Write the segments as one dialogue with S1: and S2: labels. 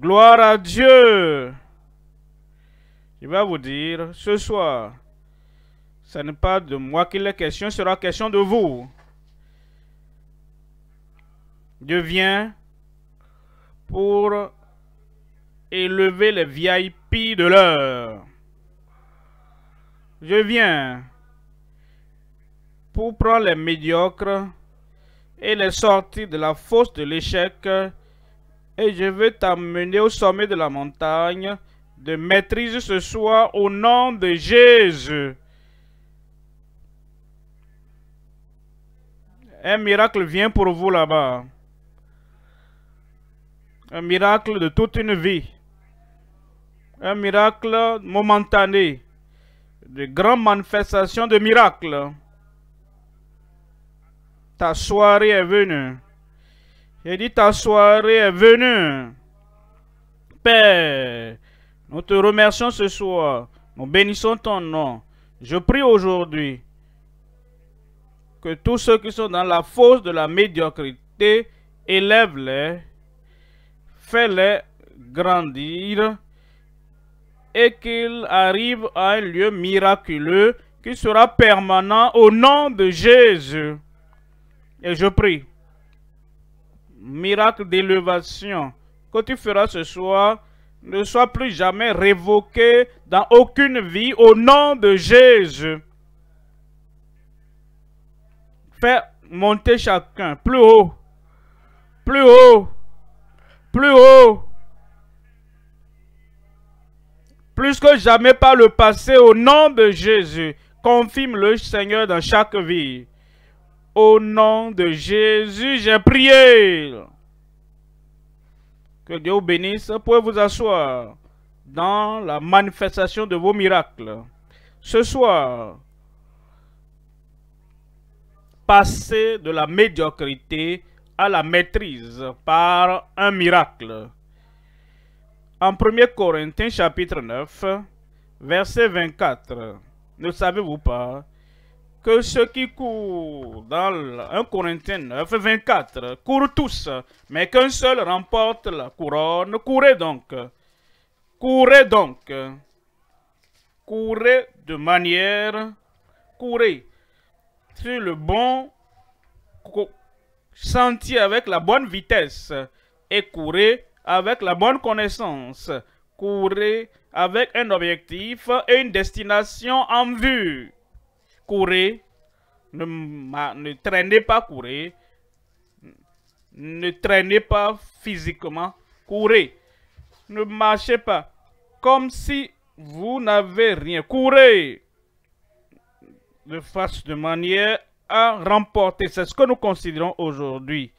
S1: Gloire à Dieu. Je vais vous dire, ce soir, ce n'est pas de moi qu'il est question, sera question de vous. Je viens pour élever les vieilles VIP de l'heure. Je viens pour prendre les médiocres et les sortir de la fosse de l'échec et je veux t'amener au sommet de la montagne de maîtrise ce soir au nom de Jésus. Un miracle vient pour vous là-bas. Un miracle de toute une vie. Un miracle momentané. De grandes manifestations de miracles. Ta soirée est venue. Et dit, ta soirée est venue. Père, nous te remercions ce soir. Nous bénissons ton nom. Je prie aujourd'hui que tous ceux qui sont dans la fosse de la médiocrité, élève-les, fais-les grandir et qu'ils arrivent à un lieu miraculeux qui sera permanent au nom de Jésus. Et je prie miracle d'élévation. que tu feras ce soir ne soit plus jamais révoqué dans aucune vie au nom de Jésus. Fais monter chacun plus haut, plus haut, plus haut. Plus que jamais par le passé au nom de Jésus. Confirme le Seigneur dans chaque vie. Au nom de Jésus, j'ai prié. Que Dieu vous bénisse. pour vous asseoir dans la manifestation de vos miracles. Ce soir, passez de la médiocrité à la maîtrise par un miracle. En 1 Corinthiens chapitre 9, verset 24, ne savez-vous pas que ceux qui courent dans 1 Corinthiens 9, 24 courent tous, mais qu'un seul remporte la couronne. Courez donc, courez donc, courez de manière, courez sur le bon sentier avec la bonne vitesse et courez avec la bonne connaissance, courez avec un objectif et une destination en vue courez, ne, traînez pas, courez, ne traînez pas physiquement, courez, ne marchez pas, comme si vous n'avez rien, courez de façon de manière à remporter. C'est ce que nous considérons aujourd'hui.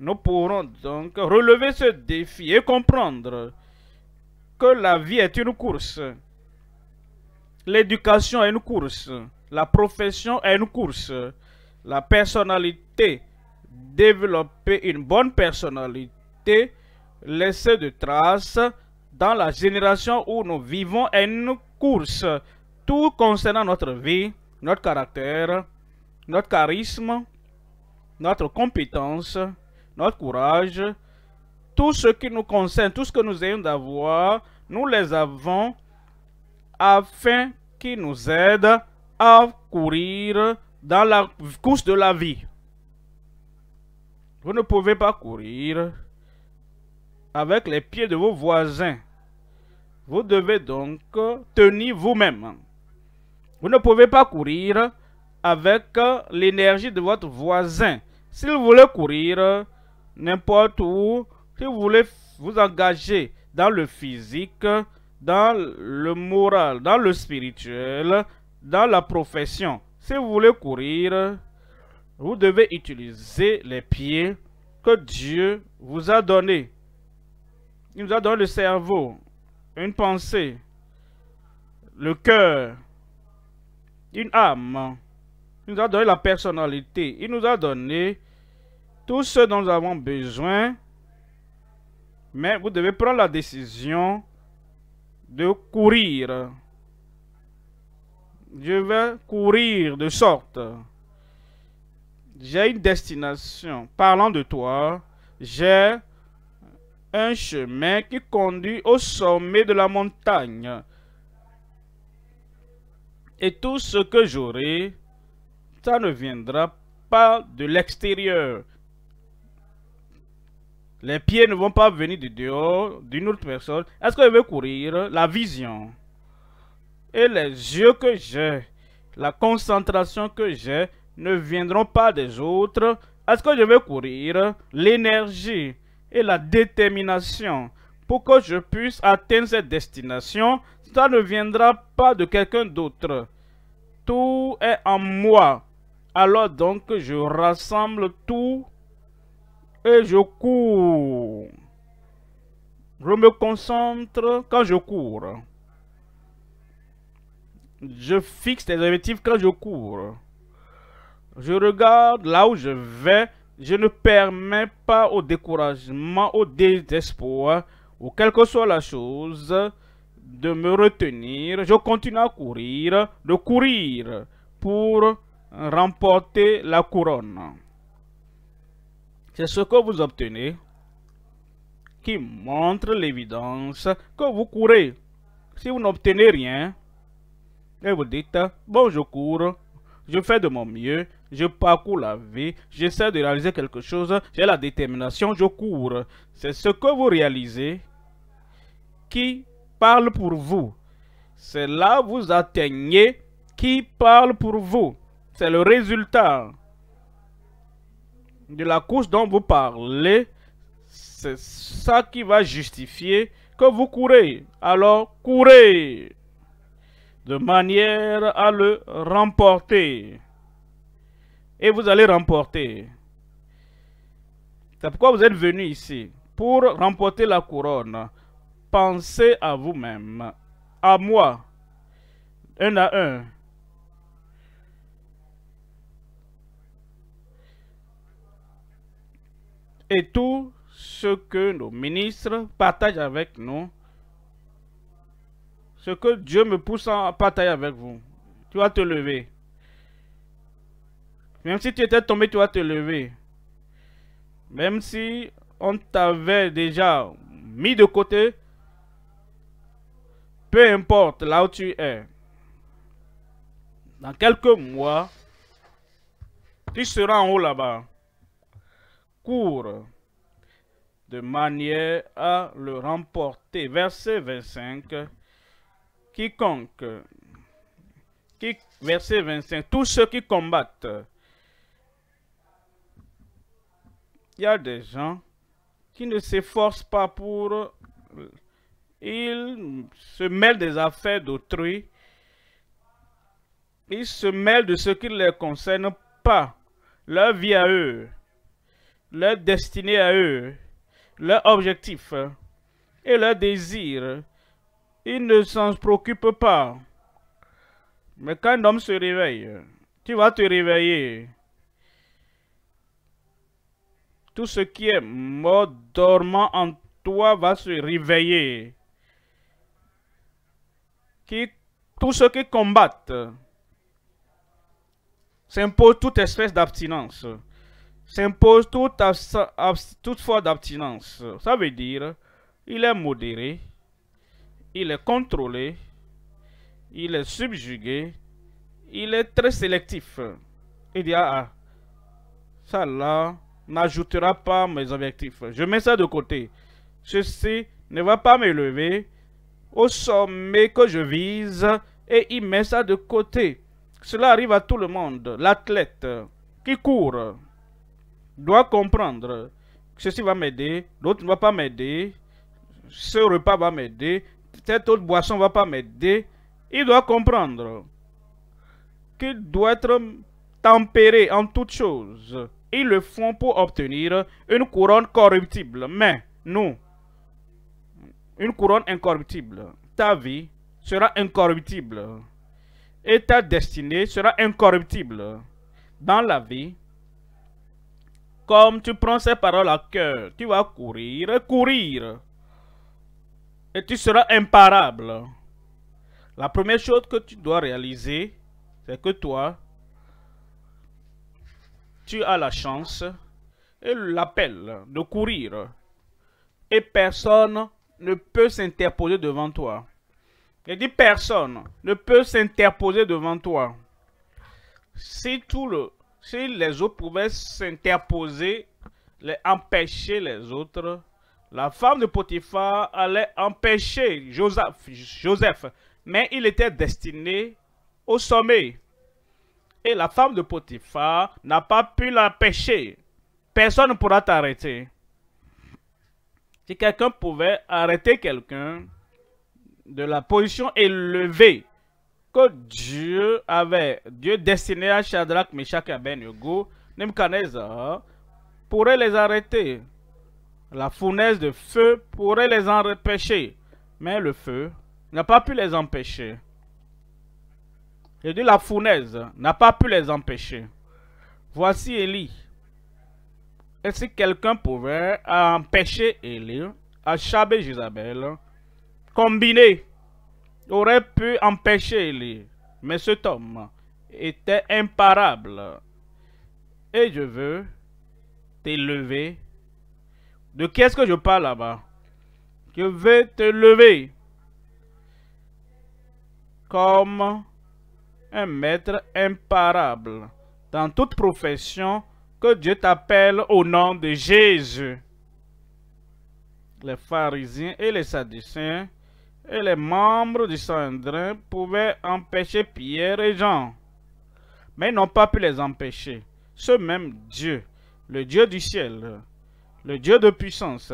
S1: Nous pourrons donc relever ce défi et comprendre que la vie est une course. L'éducation est une course. La profession est une course. La personnalité, développer une bonne personnalité, laisser de traces dans la génération où nous vivons est une course. Tout concernant notre vie, notre caractère, notre charisme, notre compétence, notre courage, tout ce qui nous concerne, tout ce que nous ayons d'avoir, nous les avons afin qu'ils nous aident à courir dans la course de la vie. Vous ne pouvez pas courir avec les pieds de vos voisins. Vous devez donc tenir vous-même. Vous ne pouvez pas courir avec l'énergie de votre voisin. Si vous voulez courir n'importe où, si vous voulez vous engager dans le physique, dans le moral, dans le spirituel, dans la profession, si vous voulez courir, vous devez utiliser les pieds que Dieu vous a donnés. Il nous a donné le cerveau, une pensée, le cœur, une âme. Il nous a donné la personnalité. Il nous a donné tout ce dont nous avons besoin. Mais vous devez prendre la décision de courir. Je vais courir de sorte. J'ai une destination. Parlant de toi, j'ai un chemin qui conduit au sommet de la montagne. Et tout ce que j'aurai, ça ne viendra pas de l'extérieur. Les pieds ne vont pas venir de dehors, d'une autre personne. Est-ce que je vais courir la vision et les yeux que j'ai, la concentration que j'ai, ne viendront pas des autres. Est-ce que je vais courir l'énergie et la détermination pour que je puisse atteindre cette destination Ça ne viendra pas de quelqu'un d'autre. Tout est en moi. Alors donc, je rassemble tout et je cours. Je me concentre quand je cours. Je fixe les objectifs quand je cours. Je regarde là où je vais. Je ne permets pas au découragement, au désespoir, ou quelle que soit la chose, de me retenir. Je continue à courir, de courir pour remporter la couronne. C'est ce que vous obtenez qui montre l'évidence que vous courez. Si vous n'obtenez rien, et vous dites, bon, je cours, je fais de mon mieux, je parcours la vie, j'essaie de réaliser quelque chose, j'ai la détermination, je cours. C'est ce que vous réalisez qui parle pour vous. C'est là que vous atteignez qui parle pour vous. C'est le résultat de la course dont vous parlez. C'est ça qui va justifier que vous courez. Alors, courez de manière à le remporter. Et vous allez remporter. C'est pourquoi vous êtes venu ici. Pour remporter la couronne, pensez à vous-même, à moi, un à un. Et tout ce que nos ministres partagent avec nous, ce que Dieu me pousse à bataille avec vous. Tu vas te lever. Même si tu étais tombé, tu vas te lever. Même si on t'avait déjà mis de côté, peu importe là où tu es, dans quelques mois, tu seras en haut là-bas. Cours de manière à le remporter. Verset 25 quiconque, qui, verset 25, tous ceux qui combattent, il y a des gens qui ne s'efforcent pas pour... Ils se mêlent des affaires d'autrui. Ils se mêlent de ce qui ne les concerne pas. Leur vie à eux, leur destinée à eux, leur objectif et leur désir il ne s'en préoccupe pas. Mais quand homme se réveille, tu vas te réveiller. Tout ce qui est mort dormant en toi va se réveiller. Qui, tout ce qui combat, s'impose toute espèce d'abstinence. S'impose toute, toute forme d'abstinence. Ça veut dire, il est modéré, il est contrôlé, il est subjugué, il est très sélectif. Il dit, ah, ah, ça là n'ajoutera pas mes objectifs. Je mets ça de côté. Ceci ne va pas me lever au sommet que je vise et il met ça de côté. Cela arrive à tout le monde. L'athlète qui court doit comprendre. que Ceci va m'aider, l'autre ne va pas m'aider, ce repas va m'aider, cette autre boisson ne va pas m'aider. Il doit comprendre qu'il doit être tempéré en toutes choses. Ils le font pour obtenir une couronne corruptible. Mais nous, une couronne incorruptible. Ta vie sera incorruptible. Et ta destinée sera incorruptible. Dans la vie, comme tu prends ces paroles à cœur, tu vas courir, courir et tu seras imparable. La première chose que tu dois réaliser, c'est que toi, tu as la chance et l'appel de courir. Et personne ne peut s'interposer devant toi. Et dit personne ne peut s'interposer devant toi. Si, tout le, si les autres pouvaient s'interposer, les empêcher les autres, la femme de Potiphar allait empêcher Joseph, mais il était destiné au sommet. Et la femme de Potiphar n'a pas pu l'empêcher. Personne ne pourra t'arrêter. Si quelqu'un pouvait arrêter quelqu'un de la position élevée que Dieu avait, Dieu destiné à Shadrach, Meshach et Abednego, Nebuchadnezzar, pourrait les arrêter. La fournaise de feu pourrait les en empêcher, mais le feu n'a pas pu les empêcher. Et de la fournaise n'a pas pu les empêcher. Voici Élie. Et si quelqu'un pouvait empêcher Élie, Achab et Jézabel, combinés, aurait pu empêcher Élie. Mais cet homme était imparable. Et je veux t'élever de qui est-ce que je parle là-bas Je veux te lever comme un maître imparable dans toute profession que Dieu t'appelle au nom de Jésus. Les pharisiens et les sadducéens et les membres du Sanhédrin pouvaient empêcher Pierre et Jean, mais n'ont pas pu les empêcher. Ce même Dieu, le Dieu du ciel, le Dieu de puissance,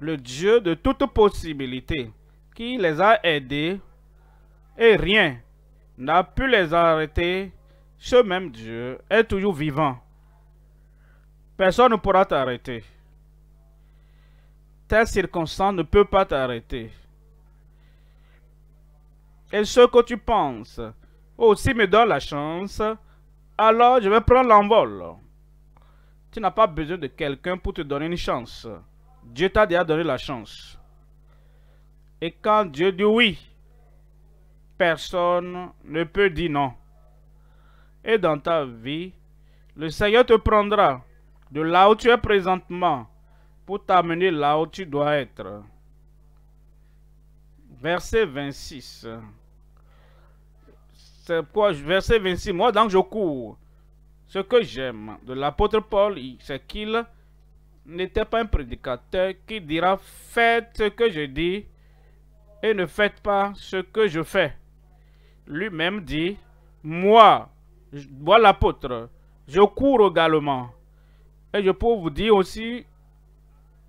S1: le Dieu de toute possibilité, qui les a aidés, et rien n'a pu les arrêter, ce même Dieu est toujours vivant. Personne ne pourra t'arrêter. Telle circonstance ne peut pas t'arrêter. Et ce que tu penses, aussi me donne la chance, alors je vais prendre l'envol. Tu n'as pas besoin de quelqu'un pour te donner une chance. Dieu t'a déjà donné la chance. Et quand Dieu dit oui, personne ne peut dire non. Et dans ta vie, le Seigneur te prendra de là où tu es présentement pour t'amener là où tu dois être. Verset 26. C'est pourquoi, verset 26, moi donc je cours ce que j'aime de l'apôtre Paul, c'est qu'il n'était pas un prédicateur qui dira faites ce que je dis et ne faites pas ce que je fais. Lui-même dit, moi, moi l'apôtre, je cours également. Et je peux vous dire aussi,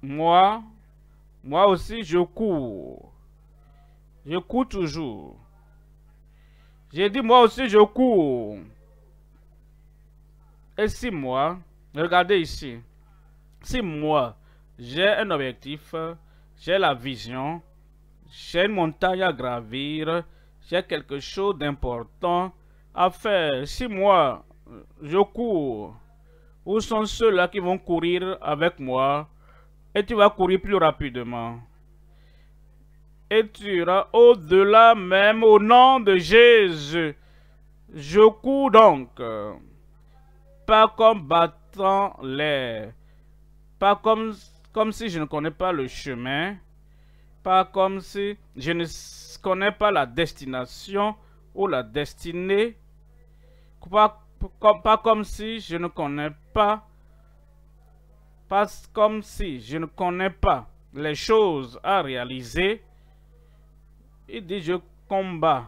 S1: moi, moi aussi je cours. Je cours toujours. J'ai dit, moi aussi je cours. Et si moi, regardez ici, si moi, j'ai un objectif, j'ai la vision, j'ai une montagne à gravir, j'ai quelque chose d'important à faire. Si moi, je cours, où sont ceux-là qui vont courir avec moi et tu vas courir plus rapidement et tu iras au-delà même au nom de Jésus. Je cours donc pas comme battant l'air, pas comme, comme si je ne connais pas le chemin, pas comme si je ne connais pas la destination ou la destinée, pas comme, pas comme si je ne connais pas, pas comme si je ne connais pas les choses à réaliser. Et dit je combat,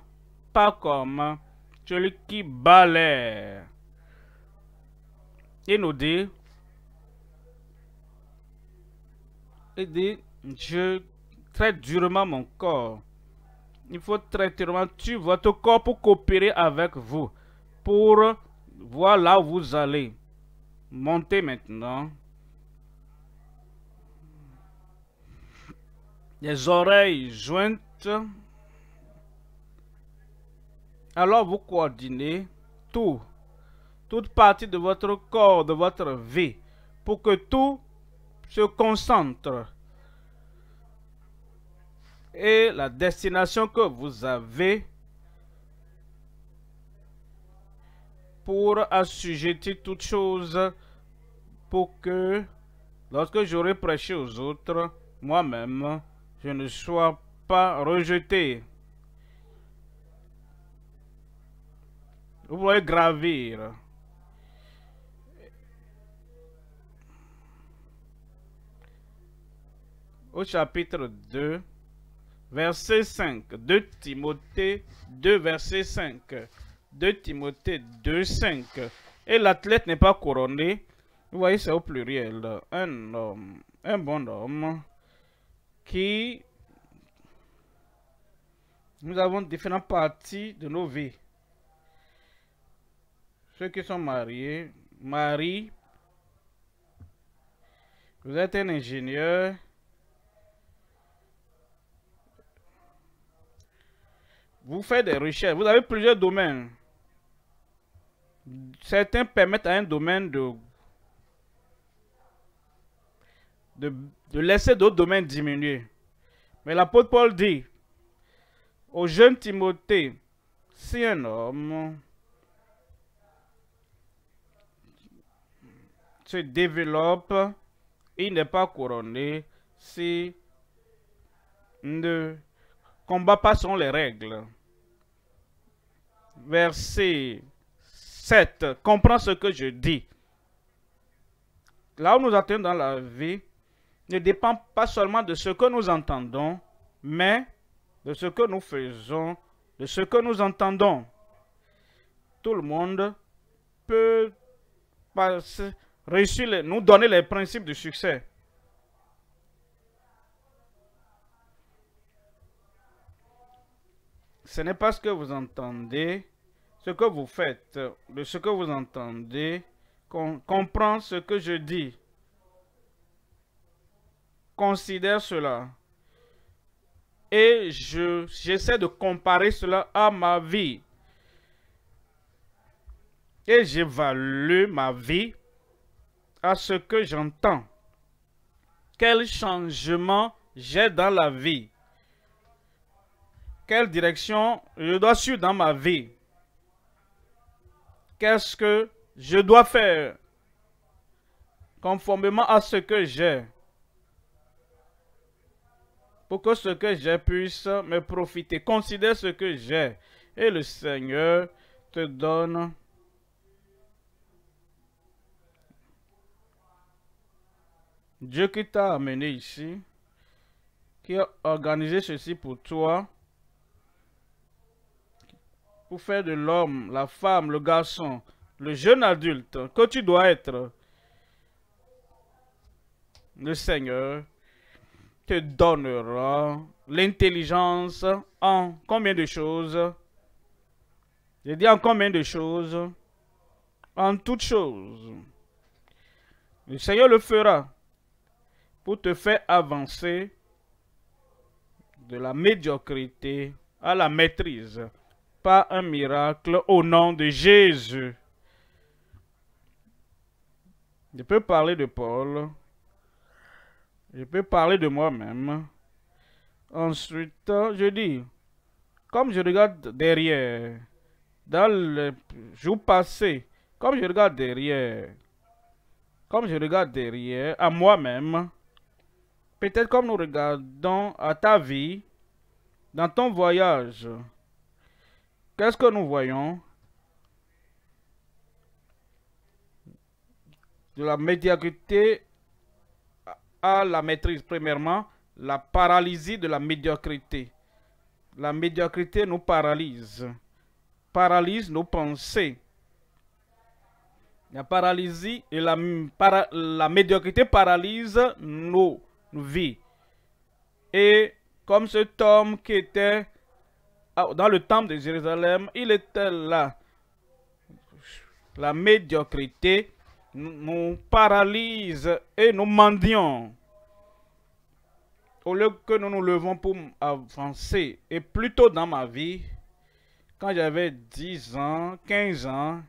S1: pas comme celui qui bat l'air. Et et dit Je traite durement mon corps. Il faut traiter durement votre corps pour coopérer avec vous, pour voir là où vous allez. Monter maintenant. Les oreilles jointes. Alors vous coordonnez tout toute partie de votre corps, de votre vie, pour que tout se concentre. Et la destination que vous avez pour assujettir toutes choses, pour que lorsque j'aurai prêché aux autres, moi-même, je ne sois pas rejeté. Vous pouvez gravir au chapitre 2, verset 5. de Timothée 2, verset 5. de Timothée 2, 5. Et l'athlète n'est pas couronné. Vous voyez, c'est au pluriel. Un homme, un bon homme qui... Nous avons différentes parties de nos vies. Ceux qui sont mariés, Marie, vous êtes un ingénieur, Vous faites des recherches, vous avez plusieurs domaines. Certains permettent à un domaine de, de, laisser d'autres domaines diminuer. Mais l'apôtre Paul dit au jeune Timothée, si un homme se développe, il n'est pas couronné si ne combat pas selon les règles. Verset 7. Comprends ce que je dis. Là où nous atteignons dans la vie ne dépend pas seulement de ce que nous entendons, mais de ce que nous faisons, de ce que nous entendons. Tout le monde peut réussir, nous donner les principes du succès. ce n'est pas ce que vous entendez, ce que vous faites, de ce que vous entendez, qu'on comprend ce que je dis. Considère cela. Et j'essaie de comparer cela à ma vie. Et j'évalue ma vie à ce que j'entends. Quel changement j'ai dans la vie quelle direction je dois suivre dans ma vie Qu'est-ce que je dois faire conformément à ce que j'ai pour que ce que j'ai puisse me profiter. Considère ce que j'ai et le Seigneur te donne Dieu qui t'a amené ici, qui a organisé ceci pour toi, pour faire de l'homme, la femme, le garçon, le jeune adulte que tu dois être, le Seigneur te donnera l'intelligence en combien de choses J'ai dit en combien de choses En toutes choses. Le Seigneur le fera pour te faire avancer de la médiocrité à la maîtrise pas un miracle au nom de Jésus. Je peux parler de Paul. Je peux parler de moi-même. Ensuite, je dis, comme je regarde derrière, dans le jour passé, comme je regarde derrière, comme je regarde derrière, à moi-même, peut-être comme nous regardons à ta vie, dans ton voyage, Qu'est-ce que nous voyons De la médiocrité à la maîtrise, premièrement, la paralysie de la médiocrité. La médiocrité nous paralyse, paralyse nos pensées. La paralysie et la, la médiocrité paralyse nos vies. Et comme cet homme qui était ah, dans le temple de Jérusalem, il était là. La médiocrité nous paralyse et nous mendions. Au lieu que nous nous levons pour avancer, et plutôt tôt dans ma vie, quand j'avais 10 ans, 15 ans,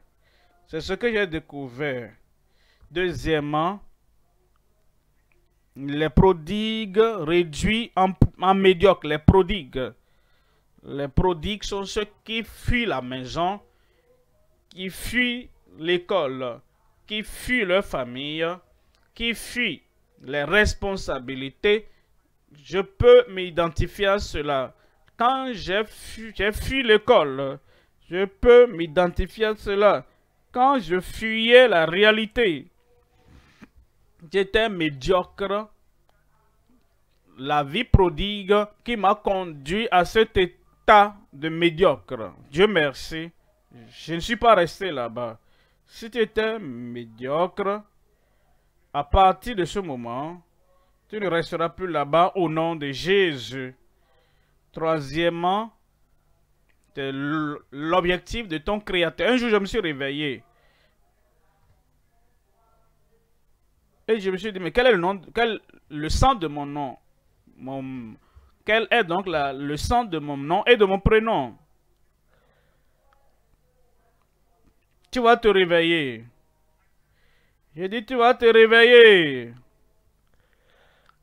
S1: c'est ce que j'ai découvert. Deuxièmement, les prodigues réduits en, en médiocre, les prodigues les prodigues sont ceux qui fuient la maison, qui fuient l'école, qui fuient leur famille, qui fuient les responsabilités. Je peux m'identifier à cela. Quand j'ai fui, fui l'école, je peux m'identifier à cela. Quand je fuyais la réalité, j'étais médiocre. La vie prodigue qui m'a conduit à cet état tas de médiocre Dieu merci, je ne suis pas resté là-bas. Si tu étais médiocre, à partir de ce moment, tu ne resteras plus là-bas au nom de Jésus. Troisièmement, l'objectif de ton Créateur. Un jour, je me suis réveillé. Et je me suis dit, mais quel est le nom, quel le sang de mon nom Mon quel est donc la, le sens de mon nom et de mon prénom Tu vas te réveiller. J'ai dit, tu vas te réveiller.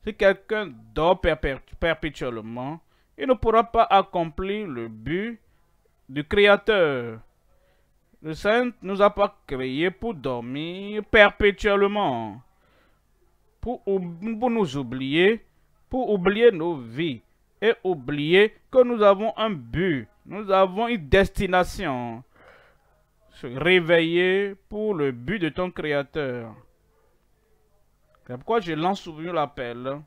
S1: Si quelqu'un dort perpétuellement, il ne pourra pas accomplir le but du Créateur. Le Saint nous a pas créés pour dormir perpétuellement, pour nous oublier, pour oublier nos vies et oublier que nous avons un but, nous avons une destination. Se réveiller pour le but de ton Créateur. C'est pourquoi je lance souvent l'appel.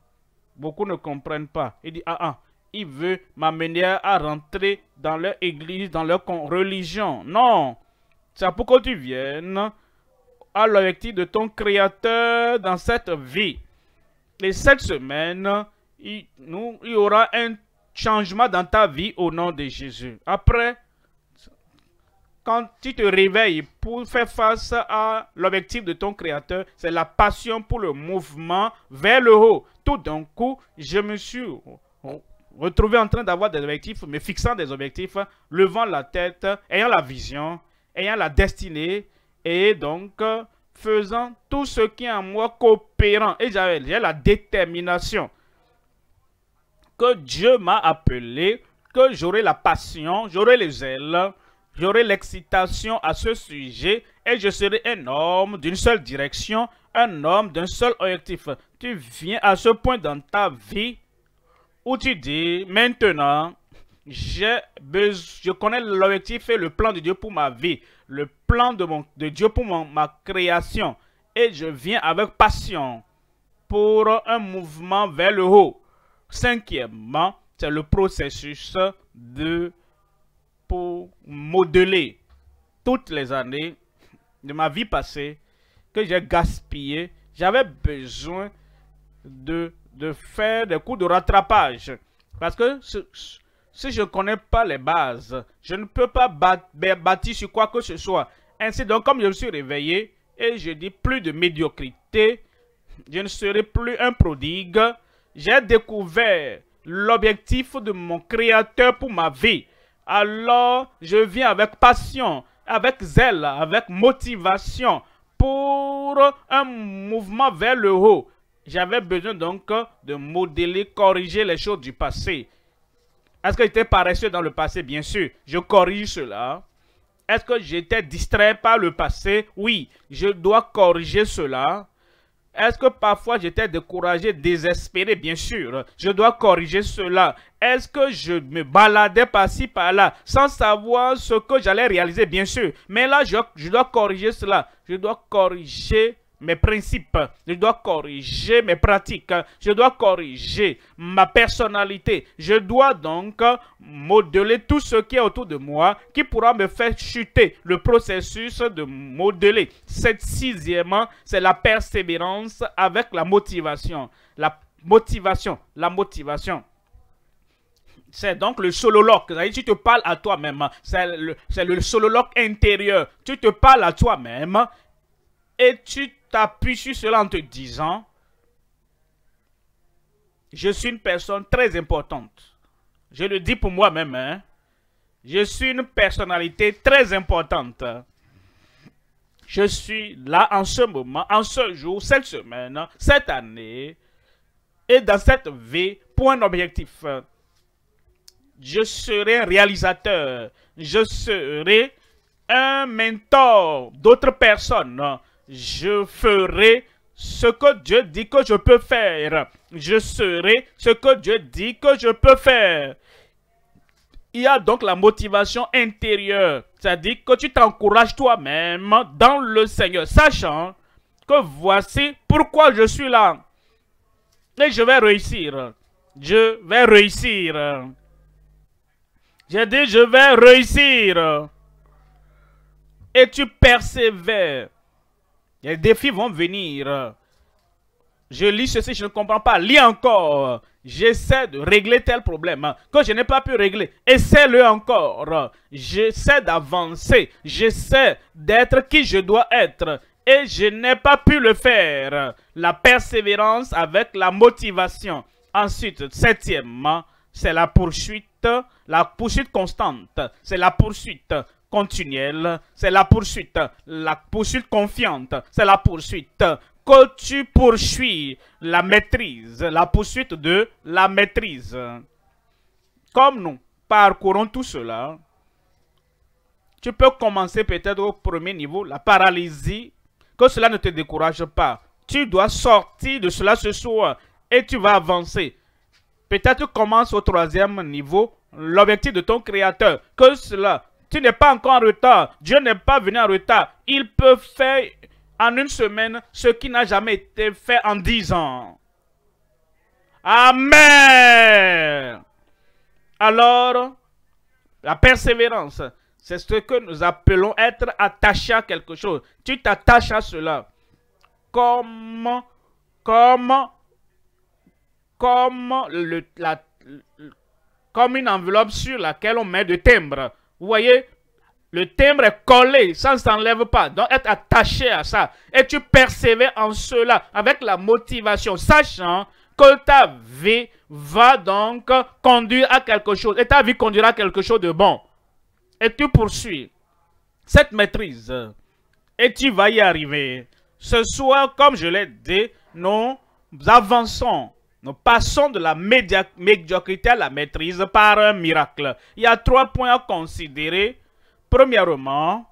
S1: Beaucoup ne comprennent pas. il dit ah ah, il veut m'amener à rentrer dans leur église, dans leur religion. Non, c'est pour que tu viennes à l'objectif de ton Créateur dans cette vie. les sept semaines il, nous, il y aura un changement dans ta vie au nom de Jésus. Après, quand tu te réveilles pour faire face à l'objectif de ton Créateur, c'est la passion pour le mouvement vers le haut. Tout d'un coup, je me suis retrouvé en train d'avoir des objectifs, me fixant des objectifs, levant la tête, ayant la vision, ayant la destinée, et donc faisant tout ce qui est en moi coopérant. Et j'ai la détermination que Dieu m'a appelé, que j'aurai la passion, j'aurai les ailes, j'aurai l'excitation à ce sujet et je serai un homme d'une seule direction, un homme d'un seul objectif. Tu viens à ce point dans ta vie où tu dis maintenant, je connais l'objectif et le plan de Dieu pour ma vie, le plan de, de Dieu pour ma création et je viens avec passion pour un mouvement vers le haut. Cinquièmement, c'est le processus de pour modeler toutes les années de ma vie passée que j'ai gaspillé. J'avais besoin de, de faire des coups de rattrapage. Parce que si je ne connais pas les bases, je ne peux pas bâtir sur quoi que ce soit. Ainsi donc, comme je me suis réveillé et je dis plus de médiocrité, je ne serai plus un prodigue, j'ai découvert l'objectif de mon Créateur pour ma vie. Alors, je viens avec passion, avec zèle, avec motivation pour un mouvement vers le haut. J'avais besoin donc de modéliser, corriger les choses du passé. Est-ce que j'étais paresseux dans le passé Bien sûr, je corrige cela. Est-ce que j'étais distrait par le passé Oui, je dois corriger cela. Est-ce que parfois j'étais découragé, désespéré, bien sûr Je dois corriger cela. Est-ce que je me baladais par-ci, par-là, sans savoir ce que j'allais réaliser, bien sûr Mais là, je, je dois corriger cela. Je dois corriger mes principes, je dois corriger mes pratiques, je dois corriger ma personnalité. Je dois donc modeler tout ce qui est autour de moi qui pourra me faire chuter le processus de modeler. Cette sixième, c'est la persévérance avec la motivation. La motivation, la motivation. C'est donc le solologue. Tu te parles à toi-même. C'est le, le intérieur. Tu te parles à toi-même et tu pu sur cela en te disant, je suis une personne très importante. Je le dis pour moi-même. Hein. Je suis une personnalité très importante. Je suis là en ce moment, en ce jour, cette semaine, cette année et dans cette vie pour un objectif. Je serai un réalisateur. Je serai un mentor d'autres personnes je ferai ce que Dieu dit que je peux faire. Je serai ce que Dieu dit que je peux faire. Il y a donc la motivation intérieure, c'est-à-dire que tu t'encourages toi-même dans le Seigneur, sachant que voici pourquoi je suis là. Et je vais réussir. Je vais réussir. J'ai dit, je vais réussir. Et tu persévères. Les défis vont venir. Je lis ceci, je ne comprends pas. Lis encore. J'essaie de régler tel problème que je n'ai pas pu régler. Essaie-le encore. J'essaie d'avancer. J'essaie d'être qui je dois être. Et je n'ai pas pu le faire. La persévérance avec la motivation. Ensuite, septième. c'est la poursuite, la poursuite constante. C'est la poursuite continuelle, c'est la poursuite, la poursuite confiante, c'est la poursuite que tu poursuis, la maîtrise, la poursuite de la maîtrise. Comme nous parcourons tout cela, tu peux commencer peut-être au premier niveau, la paralysie, que cela ne te décourage pas. Tu dois sortir de cela ce soir et tu vas avancer. Peut-être commence au troisième niveau, l'objectif de ton créateur, que cela tu n'es pas encore en retard. Dieu n'est pas venu en retard. Il peut faire en une semaine ce qui n'a jamais été fait en dix ans. Amen. Alors, la persévérance, c'est ce que nous appelons être attaché à quelque chose. Tu t'attaches à cela. Comme, comme, le, comme une enveloppe sur laquelle on met des timbres. Vous voyez, le timbre est collé, ça ne s'enlève pas. Donc, être attaché à ça. Et tu persévères en cela avec la motivation, sachant que ta vie va donc conduire à quelque chose. Et ta vie conduira à quelque chose de bon. Et tu poursuis cette maîtrise. Et tu vas y arriver. Ce soir, comme je l'ai dit, nous avançons nous passons de la médiocrité à la maîtrise par un miracle. Il y a trois points à considérer. Premièrement,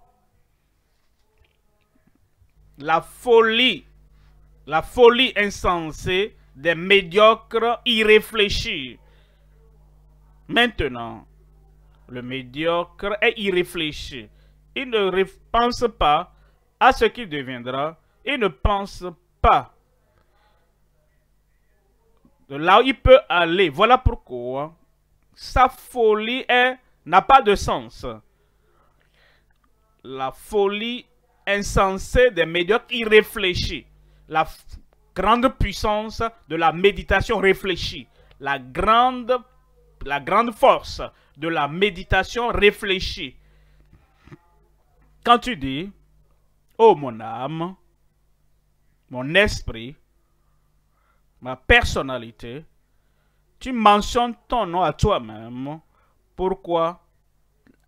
S1: la folie, la folie insensée des médiocres irréfléchis. Maintenant, le médiocre est irréfléchi. Il ne pense pas à ce qu'il deviendra. Il ne pense pas de là où il peut aller. Voilà pourquoi sa folie n'a pas de sens. La folie insensée des médiocres irréfléchis. La grande puissance de la méditation réfléchie. La grande, la grande force de la méditation réfléchie. Quand tu dis, oh mon âme, mon esprit, ma personnalité, tu mentionnes ton nom à toi-même. Pourquoi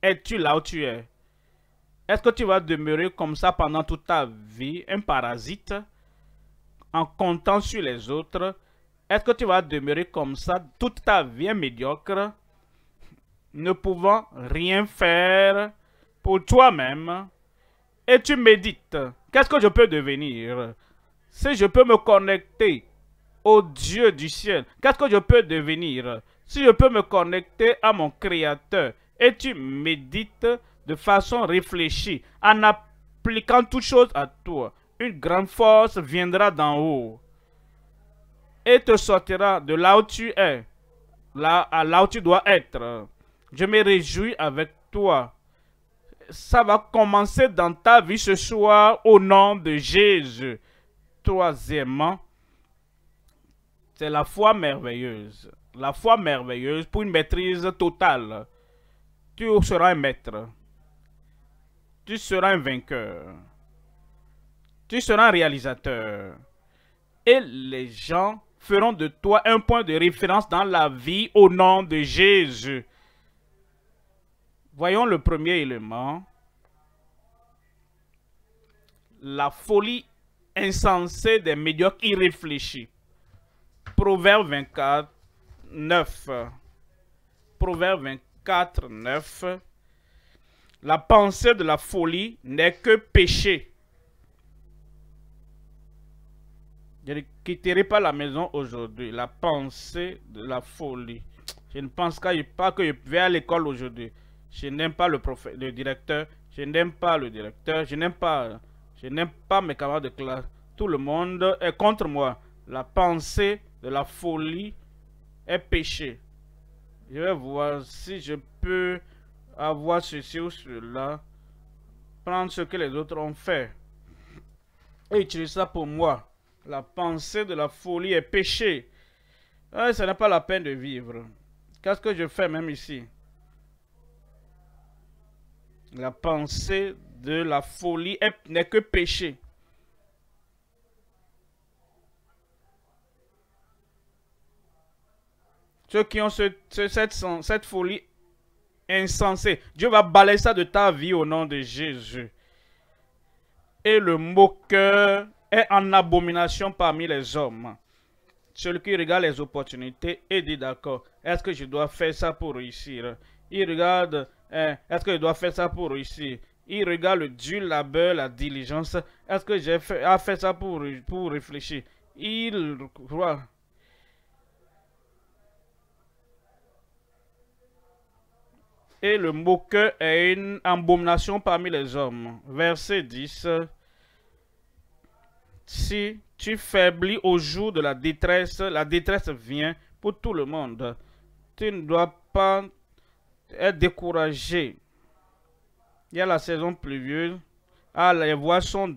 S1: es-tu là où tu es Est-ce que tu vas demeurer comme ça pendant toute ta vie, un parasite, en comptant sur les autres Est-ce que tu vas demeurer comme ça toute ta vie, un médiocre, ne pouvant rien faire pour toi-même Et tu médites. Qu'est-ce que je peux devenir Si je peux me connecter au Dieu du ciel, qu'est-ce que je peux devenir si je peux me connecter à mon Créateur et tu médites de façon réfléchie en appliquant toutes choses à toi, une grande force viendra d'en haut et te sortira de là où tu es, là, à là où tu dois être. Je me réjouis avec toi. Ça va commencer dans ta vie ce soir au nom de Jésus. Troisièmement, c'est la foi merveilleuse. La foi merveilleuse pour une maîtrise totale. Tu seras un maître. Tu seras un vainqueur. Tu seras un réalisateur. Et les gens feront de toi un point de référence dans la vie au nom de Jésus. Voyons le premier élément. La folie insensée des médiocres irréfléchis. Proverbe 24, 9. Proverbe 24, 9. La pensée de la folie n'est que péché. Je ne quitterai pas la maison aujourd'hui. La pensée de la folie. Je ne pense pas que je vais à l'école aujourd'hui. Je n'aime pas le, prophète, le directeur. Je n'aime pas le directeur. Je n'aime pas, je n'aime pas mes camarades de classe. Tout le monde est contre moi. La pensée de la folie est péché. Je vais voir si je peux avoir ceci ou cela, prendre ce que les autres ont fait et utiliser ça pour moi. La pensée de la folie est péché. ce ah, n'est pas la peine de vivre. Qu'est-ce que je fais même ici La pensée de la folie n'est que péché. ceux qui ont cette, folie insensée, Dieu va balayer ça de ta vie au nom de Jésus. Et le moqueur est en abomination parmi les hommes. Celui qui regarde les opportunités et dit d'accord, est-ce que je dois faire ça pour réussir Il regarde, hein, est-ce que je dois faire ça pour réussir Il regarde le dur labeur, la diligence. Est-ce que j'ai fait, ça pour, pour réfléchir Il croit et le moqueur est une abomination parmi les hommes. Verset 10. Si tu faiblis au jour de la détresse, la détresse vient pour tout le monde. Tu ne dois pas être découragé. Il y a la saison pluvieuse. Ah, les voies sont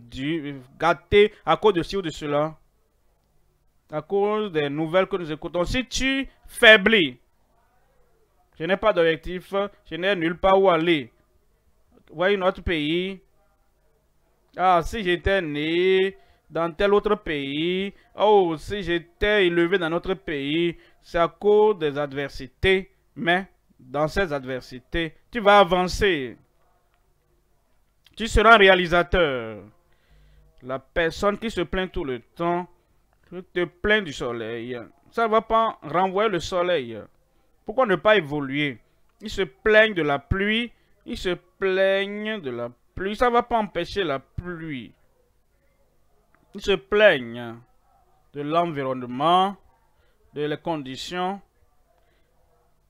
S1: gâtées à cause de ci ou de cela. À cause des nouvelles que nous écoutons. Si tu faiblis, je n'ai pas d'objectif. Je n'ai nulle part où aller. Voyez notre pays. Ah, si j'étais né dans tel autre pays. Oh, si j'étais élevé dans notre pays. C'est à cause des adversités. Mais dans ces adversités, tu vas avancer. Tu seras réalisateur. La personne qui se plaint tout le temps, te plains du soleil. Ça ne va pas renvoyer le soleil. Pourquoi ne pas évoluer Ils se plaignent de la pluie. Ils se plaignent de la pluie. Ça ne va pas empêcher la pluie. Ils se plaignent de l'environnement, de les conditions.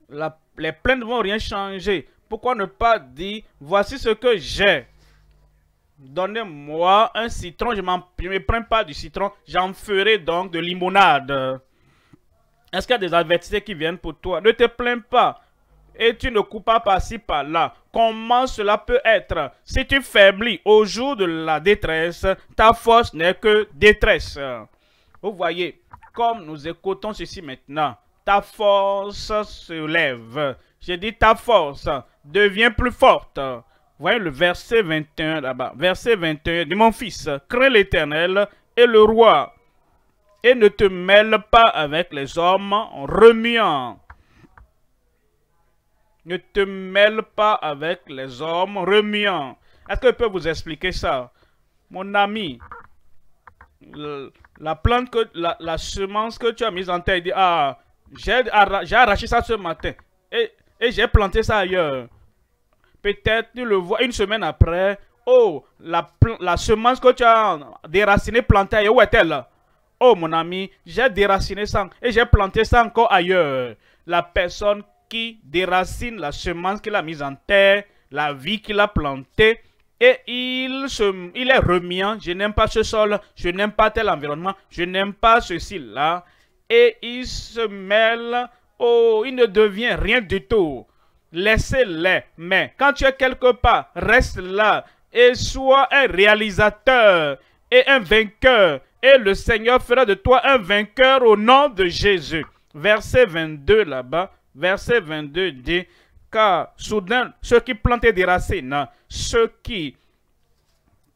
S1: les plaintes ne vont rien changer. Pourquoi ne pas dire, voici ce que j'ai. Donnez-moi un citron, je ne me prends pas du citron, j'en ferai donc de limonade. Est-ce qu'il y a des adversaires qui viennent pour toi Ne te plains pas. Et tu ne coupes pas par-ci, par-là. Comment cela peut être Si tu faiblis au jour de la détresse, ta force n'est que détresse. Vous voyez, comme nous écoutons ceci maintenant, ta force se lève. J'ai dit ta force devient plus forte. Voyez le verset 21 là-bas. Verset 21 dit, mon fils, crée l'éternel et le roi et ne te mêle pas avec les hommes remuants. Ne te mêle pas avec les hommes remuants. Est-ce que je peux vous expliquer ça Mon ami, la plante, que, la, semence que tu as mise en terre, il dit, ah, j'ai arraché ça ce matin et, j'ai planté ça ailleurs. Peut-être tu le vois une semaine après, oh, la, la semence que tu as déracinée, plantée ailleurs, où est-elle Oh mon ami, j'ai déraciné ça et j'ai planté ça encore ailleurs. La personne qui déracine la semence qu'il a mise en terre, la vie qu'il a plantée, et il, se, il est remiant, je n'aime pas ce sol, je n'aime pas tel environnement, je n'aime pas ceci-là. Et il se mêle, oh, il ne devient rien du tout. Laissez-les, mais quand tu es quelque part, reste là et sois un réalisateur et un vainqueur et le Seigneur fera de toi un vainqueur au nom de Jésus. Verset 22 là-bas, verset 22 dit, car soudain, ceux qui plantaient des racines, ceux qui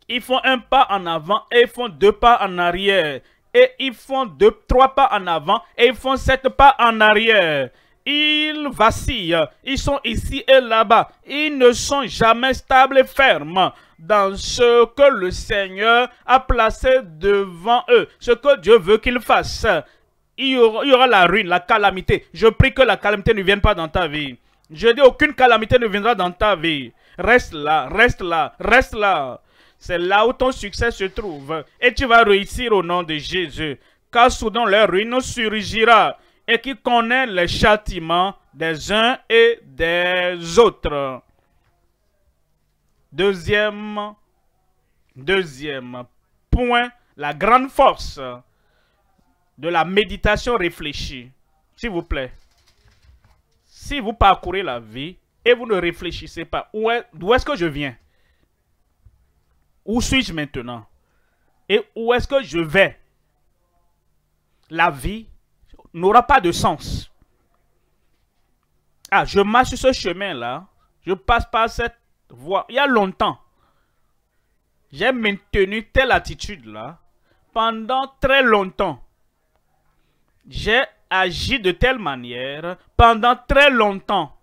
S1: ils font un pas en avant et font deux pas en arrière. Et ils font deux, trois pas en avant et ils font sept pas en arrière. Ils vacillent. Ils sont ici et là-bas. Ils ne sont jamais stables et fermes dans ce que le Seigneur a placé devant eux, ce que Dieu veut qu'ils fassent. Il y, aura, la ruine, la calamité. Je prie que la calamité ne vienne pas dans ta vie. Je dis aucune calamité ne viendra dans ta vie. Reste là, reste là, reste là. C'est là où ton succès se trouve. Et tu vas réussir au nom de Jésus. Car soudain la ruine surgira. Et qui connaît les châtiments des uns et des autres. Deuxième, deuxième point, la grande force de la méditation réfléchie. S'il vous plaît, si vous parcourez la vie et vous ne réfléchissez pas, où d'où est-ce que je viens Où suis-je maintenant Et où est-ce que je vais La vie n'aura pas de sens. Ah, je marche sur ce chemin-là, je passe par cette il y a longtemps, j'ai maintenu telle attitude-là pendant très longtemps. J'ai agi de telle manière pendant très longtemps.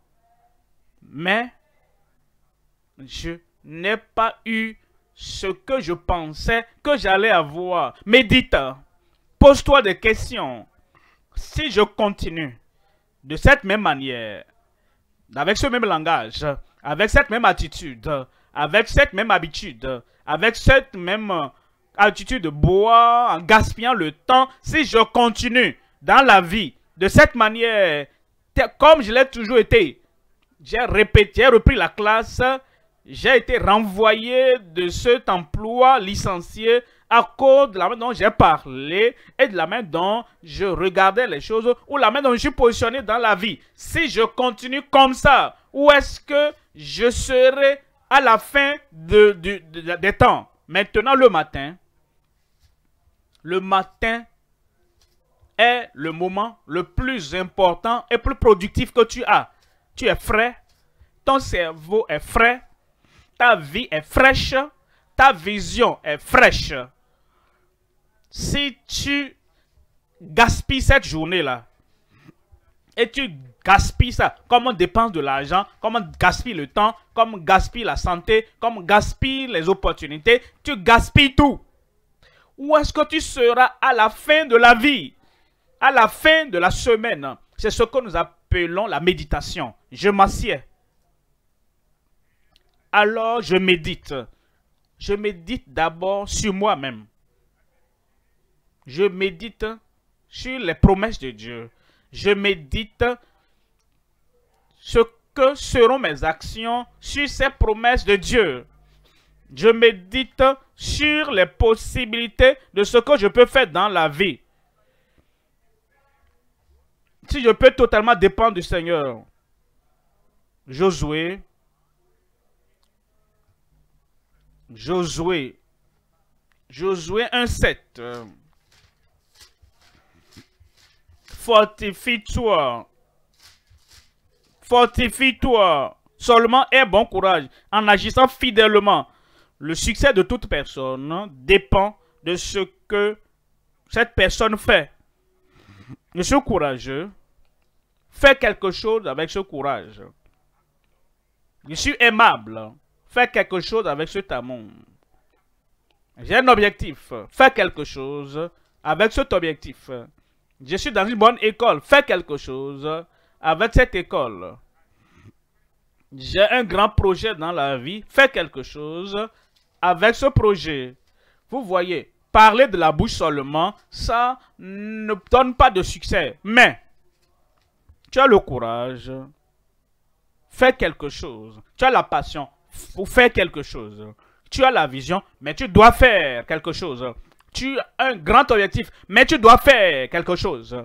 S1: Mais je n'ai pas eu ce que je pensais que j'allais avoir. Médite, pose-toi des questions. Si je continue de cette même manière, avec ce même langage, avec cette même attitude, avec cette même habitude, avec cette même euh, attitude de boire en gaspillant le temps, si je continue dans la vie de cette manière, comme je l'ai toujours été, j'ai répété, repris la classe, j'ai été renvoyé de cet emploi licencié à cause de la manière dont j'ai parlé et de la manière dont je regardais les choses ou la main dont je suis positionné dans la vie. Si je continue comme ça, où est-ce que je serai à la fin des temps. Maintenant, le matin, le matin est le moment le plus important et le plus productif que tu as. Tu es frais, ton cerveau est frais, ta vie est fraîche, ta vision est fraîche. Si tu gaspilles cette journée-là, et tu gaspilles ça. Comment on dépense de l'argent, comment on gaspille le temps, comme on gaspille la santé, comme on gaspille les opportunités, tu gaspilles tout. Où est-ce que tu seras à la fin de la vie, à la fin de la semaine C'est ce que nous appelons la méditation. Je m'assieds. Alors je médite. Je médite d'abord sur moi-même. Je médite sur les promesses de Dieu je médite ce que seront mes actions sur ces promesses de Dieu. Je médite sur les possibilités de ce que je peux faire dans la vie. Si je peux totalement dépendre du Seigneur, Josué, Josué, Josué 1.7 fortifie-toi. Fortifie-toi. Seulement aie bon courage en agissant fidèlement. Le succès de toute personne dépend de ce que cette personne fait. je suis courageux, fais quelque chose avec ce courage. Je suis aimable. Fais quelque chose avec cet amour. J'ai un objectif. Fais quelque chose avec cet objectif. Je suis dans une bonne école. Fais quelque chose avec cette école. J'ai un grand projet dans la vie. Fais quelque chose avec ce projet. Vous voyez, parler de la bouche seulement, ça ne donne pas de succès. Mais, tu as le courage. Fais quelque chose. Tu as la passion pour faire quelque chose. Tu as la vision, mais tu dois faire quelque chose. Tu as un grand objectif, mais tu dois faire quelque chose.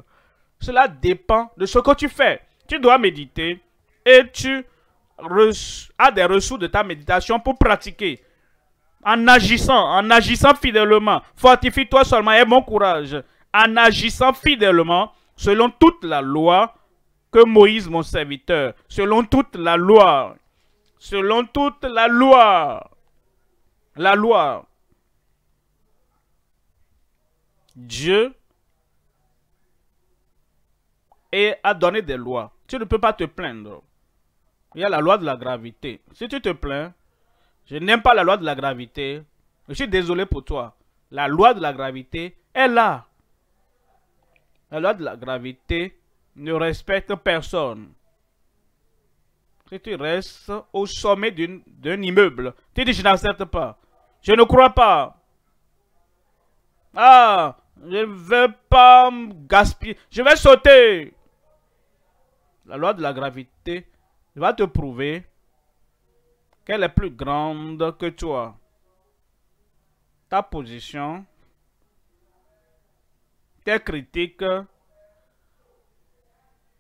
S1: Cela dépend de ce que tu fais. Tu dois méditer et tu as des ressources de ta méditation pour pratiquer. En agissant, en agissant fidèlement, fortifie-toi seulement et bon courage. En agissant fidèlement, selon toute la loi que Moïse, mon serviteur, selon toute la loi, selon toute la loi, la loi, Dieu et a donné des lois. Tu ne peux pas te plaindre. Il y a la loi de la gravité. Si tu te plains, je n'aime pas la loi de la gravité. Je suis désolé pour toi. La loi de la gravité est là. La loi de la gravité ne respecte personne. Si tu restes au sommet d'un immeuble, tu dis je n'accepte pas. Je ne crois pas. Ah, je ne veux pas gaspiller. Je vais sauter. La loi de la gravité va te prouver qu'elle est plus grande que toi. Ta position, tes critiques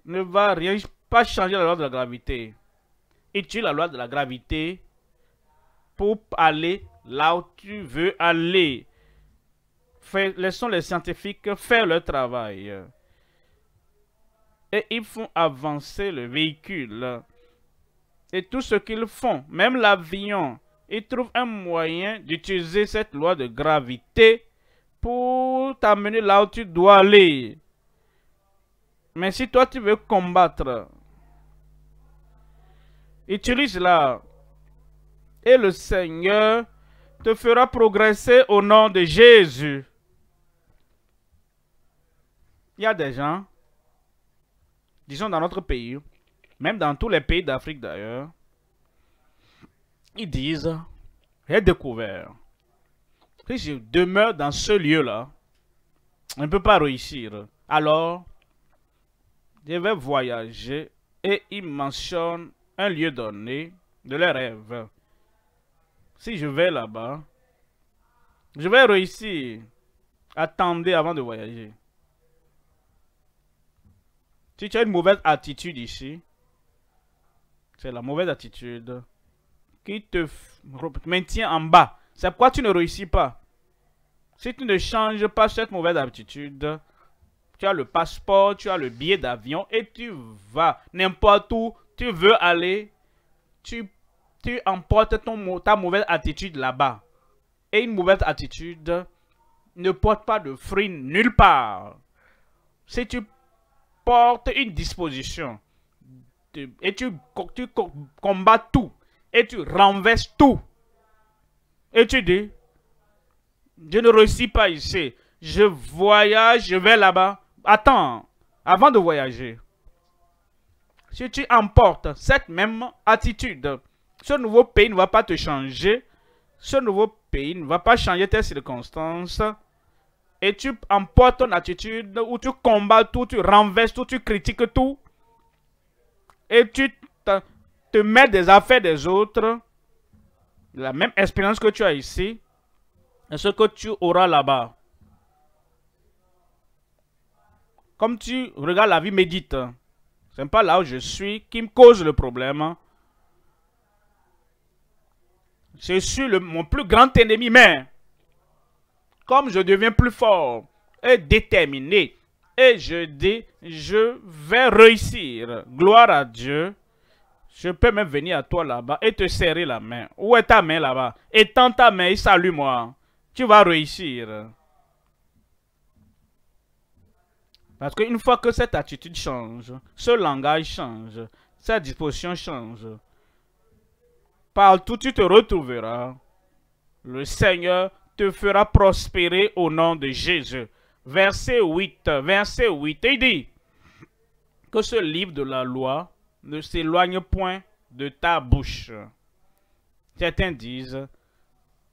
S1: ne va rien pas changer la loi de la gravité. Et tu la loi de la gravité pour aller là où tu veux aller laissons les scientifiques faire leur travail. Et ils font avancer le véhicule. Et tout ce qu'ils font, même l'avion, ils trouvent un moyen d'utiliser cette loi de gravité pour t'amener là où tu dois aller. Mais si toi tu veux combattre, utilise-la. Et le Seigneur te fera progresser au nom de Jésus il y a des gens, disons dans notre pays, même dans tous les pays d'Afrique d'ailleurs, ils disent, j'ai découvert si je demeure dans ce lieu-là, on ne peut pas réussir. Alors, je vais voyager et ils mentionnent un lieu donné de leur rêves. Si je vais là-bas, je vais réussir. Attendez avant de voyager tu as une mauvaise attitude ici, c'est la mauvaise attitude qui te maintient en bas. C'est pourquoi tu ne réussis pas. Si tu ne changes pas cette mauvaise attitude, tu as le passeport, tu as le billet d'avion et tu vas n'importe où tu veux aller, tu, tu emportes ton, ta mauvaise attitude là-bas. Et une mauvaise attitude ne porte pas de fruits nulle part. Si tu porte une disposition. Et tu, tu combats tout. Et tu renverses tout. Et tu dis, je ne réussis pas ici. Je voyage, je vais là-bas. Attends, avant de voyager, si tu emportes cette même attitude, ce nouveau pays ne va pas te changer. Ce nouveau pays ne va pas changer tes circonstances et tu emportes ton attitude où tu combats tout, tu renverses tout, tu critiques tout, et tu te, mets des affaires des autres, la même expérience que tu as ici, et ce que tu auras là-bas. Comme tu regardes la vie, médite. Ce n'est pas là où je suis qui me cause le problème. Je suis mon plus grand ennemi, mais comme je deviens plus fort et déterminé, et je dis, je vais réussir. Gloire à Dieu. Je peux même venir à toi là-bas et te serrer la main. Où est ta main là-bas Étends ta main et salue-moi. Tu vas réussir. Parce qu'une fois que cette attitude change, ce langage change, cette disposition change, partout tu te retrouveras. Le Seigneur te fera prospérer au nom de Jésus. Verset 8, verset 8, il dit que ce livre de la loi ne s'éloigne point de ta bouche. Certains disent,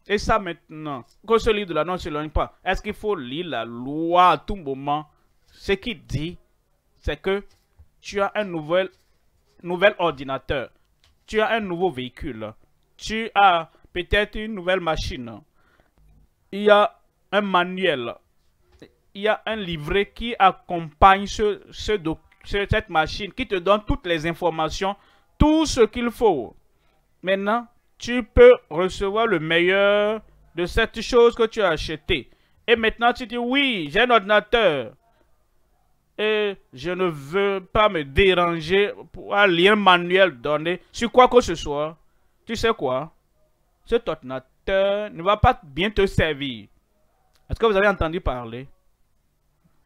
S1: et ça maintenant, que ce livre de la loi ne s'éloigne pas. Est-ce qu'il faut lire la loi à tout moment Ce qu'il dit, c'est que tu as un nouvel, nouvel ordinateur, tu as un nouveau véhicule, tu as peut-être une nouvelle machine, il y a un manuel, il y a un livret qui accompagne ce, cette machine, qui te donne toutes les informations, tout ce qu'il faut. Maintenant, tu peux recevoir le meilleur de cette chose que tu as achetée. Et maintenant, tu dis, oui, j'ai un ordinateur. Et je ne veux pas me déranger pour un lien manuel donné sur quoi que ce soit. Tu sais quoi? Cet ordinateur ne va pas bien te servir. Est-ce que vous avez entendu parler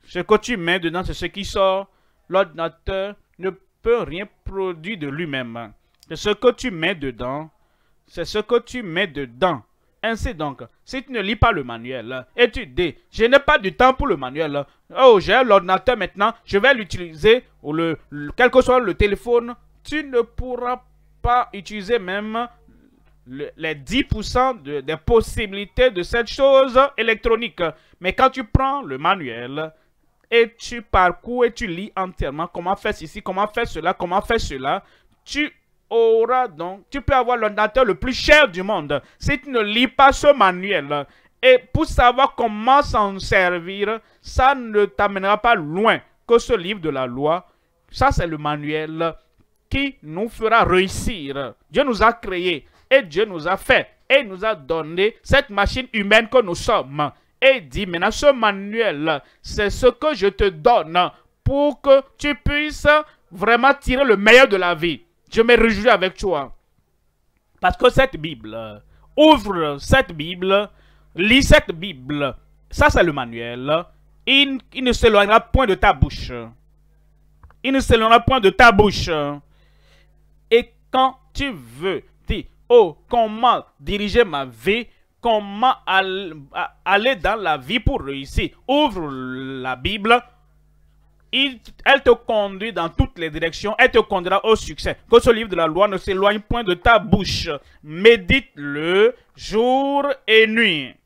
S1: Ce que tu mets dedans, c'est ce qui sort. L'ordinateur ne peut rien produire de lui-même. ce que tu mets dedans. C'est ce que tu mets dedans. Ainsi donc, si tu ne lis pas le manuel étudie. je n'ai pas du temps pour le manuel, oh j'ai l'ordinateur maintenant, je vais l'utiliser, ou le, quel que soit le téléphone, tu ne pourras pas utiliser même les 10% des possibilités de cette chose électronique. Mais quand tu prends le manuel et tu parcours et tu lis entièrement comment faire ceci, comment faire cela, comment faire cela, tu auras donc, tu peux avoir l'ordinateur le plus cher du monde si tu ne lis pas ce manuel. Et pour savoir comment s'en servir, ça ne t'amènera pas loin que ce livre de la loi. Ça, c'est le manuel qui nous fera réussir. Dieu nous a créés et Dieu nous a fait. Et nous a donné cette machine humaine que nous sommes. Et dit maintenant ce manuel, c'est ce que je te donne pour que tu puisses vraiment tirer le meilleur de la vie. Je me réjouis avec toi. Parce que cette Bible, ouvre cette Bible, lis cette Bible. Ça, c'est le manuel. Il, il ne s'éloignera point de ta bouche. Il ne s'éloignera point de ta bouche. Et quand tu veux Oh, comment diriger ma vie, comment aller dans la vie pour réussir. Ouvre la Bible, elle te conduit dans toutes les directions, elle te conduira au succès. Que ce livre de la loi ne s'éloigne point de ta bouche. Médite-le jour et nuit.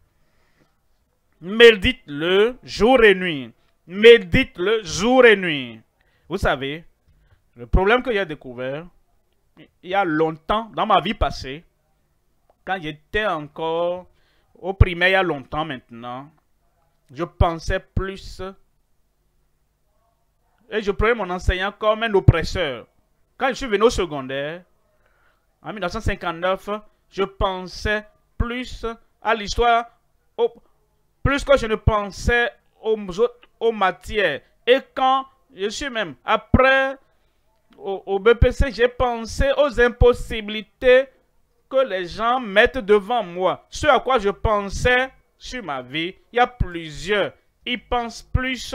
S1: Médite-le jour et nuit. Médite-le jour et nuit. Vous savez, le problème que j'ai découvert, il y a longtemps, dans ma vie passée, quand j'étais encore au primaire, il y a longtemps maintenant, je pensais plus et je prenais mon enseignant comme un oppresseur. Quand je suis venu au secondaire, en 1959, je pensais plus à l'histoire, plus que je ne pensais aux autres, aux matières. Et quand je suis même, après au, BPC, j'ai pensé aux impossibilités que les gens mettent devant moi. Ce à quoi je pensais sur ma vie, il y a plusieurs. Ils pensent plus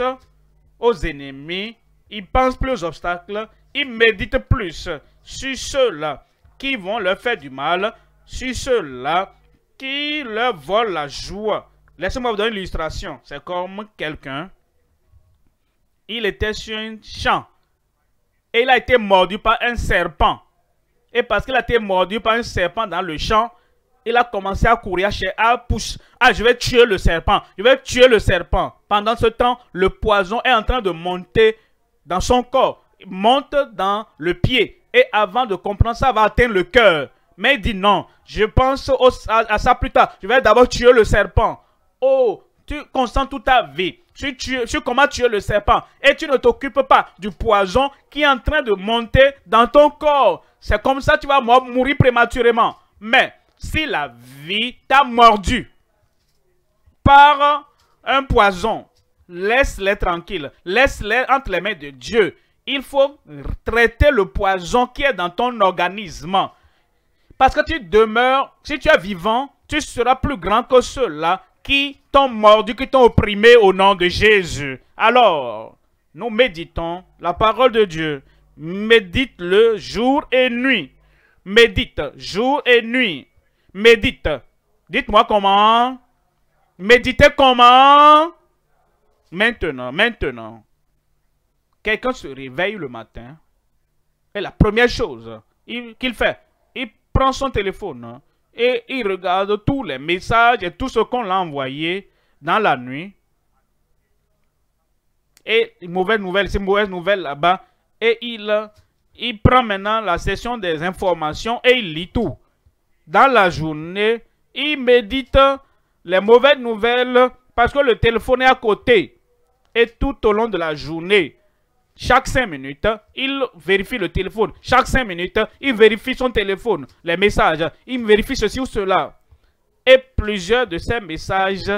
S1: aux ennemis, ils pensent plus aux obstacles, ils méditent plus sur ceux-là qui vont leur faire du mal, sur ceux-là qui leur volent la joie. Laissez-moi vous donner une illustration. C'est comme quelqu'un, il était sur un champ. Et il a été mordu par un serpent. Et parce qu'il a été mordu par un serpent dans le champ, il a commencé à courir, à, pousser. Ah, je vais tuer le serpent. Je vais tuer le serpent. Pendant ce temps, le poison est en train de monter dans son corps. Il monte dans le pied. Et avant de comprendre ça, va atteindre le cœur. Mais il dit non. Je pense à, ça plus tard. Je vais d'abord tuer le serpent. Oh, tu consens toute ta vie sur, tu, es comment le serpent et tu ne t'occupes pas du poison qui est en train de monter dans ton corps. C'est comme ça que tu vas mourir prématurément. Mais si la vie t'a mordu par un poison, laisse-les tranquilles, laisse-les entre les mains de Dieu. Il faut traiter le poison qui est dans ton organisme. Parce que tu demeures, si tu es vivant, tu seras plus grand que ceux-là qui t'ont mordu, qui t'ont opprimé au nom de Jésus. Alors, nous méditons la parole de Dieu. Médite-le jour et nuit. Médite jour et nuit. Médite. Dites-moi comment. Méditez comment. Maintenant, maintenant. Quelqu'un se réveille le matin. Et la première chose qu'il fait, il prend son téléphone et il regarde tous les messages et tout ce qu'on l'a envoyé dans la nuit. Et mauvaise nouvelle, c'est mauvaise nouvelle là-bas. Et il, il prend maintenant la session des informations et il lit tout. Dans la journée, il médite les mauvaises nouvelles parce que le téléphone est à côté. Et tout au long de la journée, chaque 5 minutes, il vérifie le téléphone. Chaque 5 minutes, il vérifie son téléphone, les messages. Il vérifie ceci ou cela. Et plusieurs de ces messages